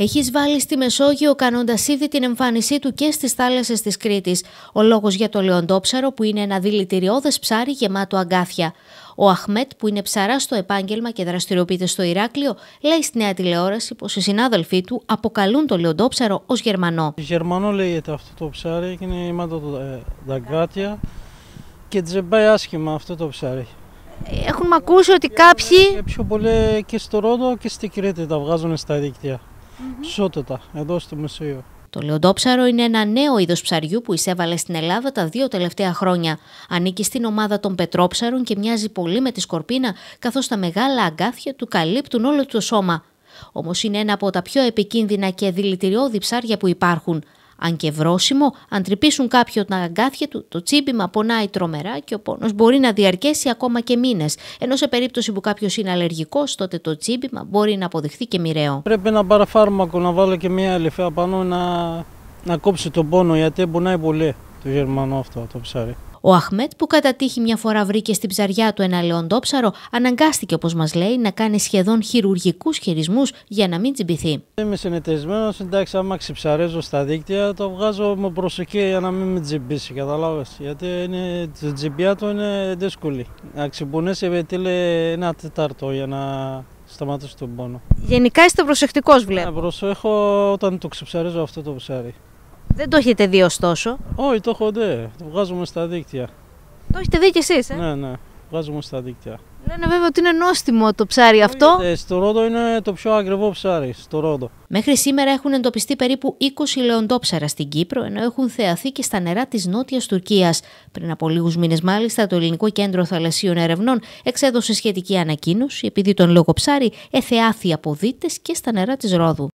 έχεις βάλει στη Μεσόγειο κάνοντας ήδη την εμφάνισή του και στις θάλασσες της Κρήτης. Ο λόγος για το λεοντόψαρο, που είναι ένα δηλητηριώδες ψάρι γεμάτο αγκάθια. Ο Αχμέτ, που είναι ψαρά στο επάγγελμα και δραστηριοποιείται στο Ηράκλειο, λέει στη νέα τηλεόραση πως οι συνάδελφοί του αποκαλούν το λεοντόψαρο ως Γερμανό. Γερμανό λέγεται αυτό το ψάρι, είναι γεμάτο ε, αγκάθια και τζεμπάει άσχημα αυτό το ψάρι. Έχουμε ακούσει ότι κάποιοι. πιο πολύ και στο Ρόδο και στην Κρήτη τα βγάζουν στα δίκτυα mm εδώ στο Το λεοντόψαρο είναι ένα νέο είδος ψαριού που εισέβαλε στην Ελλάδα τα δύο τελευταία χρόνια. Ανήκει στην ομάδα των πετρόψαρων και μοιάζει πολύ με τη σκορπίνα, καθώς τα μεγάλα αγκάθια του καλύπτουν όλο το σώμα. Όμως είναι ένα από τα πιο επικίνδυνα και δηλητηριώδη ψάρια που υπάρχουν αν και βρόσιμο, αν τρυπήσουν κάποιο τα αγκάθια του, το τσίμπημα πονάει τρομερά και ο πόνος μπορεί να διαρκέσει ακόμα και μήνες. Ενώ σε περίπτωση που κάποιος είναι αλλεργικός, τότε το τσίμπημα μπορεί να αποδειχθεί και μοιραίο. Πρέπει να πάρω φάρμακο, να βάλω και μια ελεφέα πάνω να, να κόψει τον πόνο γιατί πονάει πολύ το γερμανό αυτό το ψάρι. Ο Αχμέτ, που κατά τύχη μια φορά βρήκε στην ψαριά του ένα λεοντόψαρο, αναγκάστηκε, όπως μας λέει, να κάνει σχεδόν χειρουργικούς χειρισμούς για να μην τσιμπηθεί. Είμαι συνηθισμένο, εντάξει, άμα ξυψαρίζω στα δίκτυα, το βγάζω με προσοχή για να μην με τσιμπήσει, κατάλαβε. Γιατί είναι, η τσιμπιά του είναι δύσκολη. Να ξυμπουνέσει με ένα τετάρτο για να σταματήσει τον πόνο. Γενικά είστε προσεκτικός, βλέπω. Να προσέχω όταν το ξυψαρίζω αυτό το ψάρι. Δεν το έχετε δει ωστόσο. Όχι, το έχω δει. Ναι, το βγάζουμε στα δίκτυα. Το έχετε δει κι εσείς, ε? Ναι, ναι. Βγάζουμε στα δίκτυα. Λένε βέβαια ότι είναι νόστιμο το ψάρι αυτό. Ε, στο Ρόδο είναι το πιο ακριβό ψάρι. Στο Ρόδο. Μέχρι σήμερα έχουν εντοπιστεί περίπου 20 λεοντόψαρα στην Κύπρο, ενώ έχουν θεαθεί και στα νερά της Νότιας Τουρκίας. Πριν από λίγους μήνες, μάλιστα, το Ελληνικό Κέντρο Θαλασσίων Ερευνών εξέδωσε σχετική ανακοίνωση, επειδή τον λόγο ψάρι εθεάθη από και στα νερά της Ρόδου.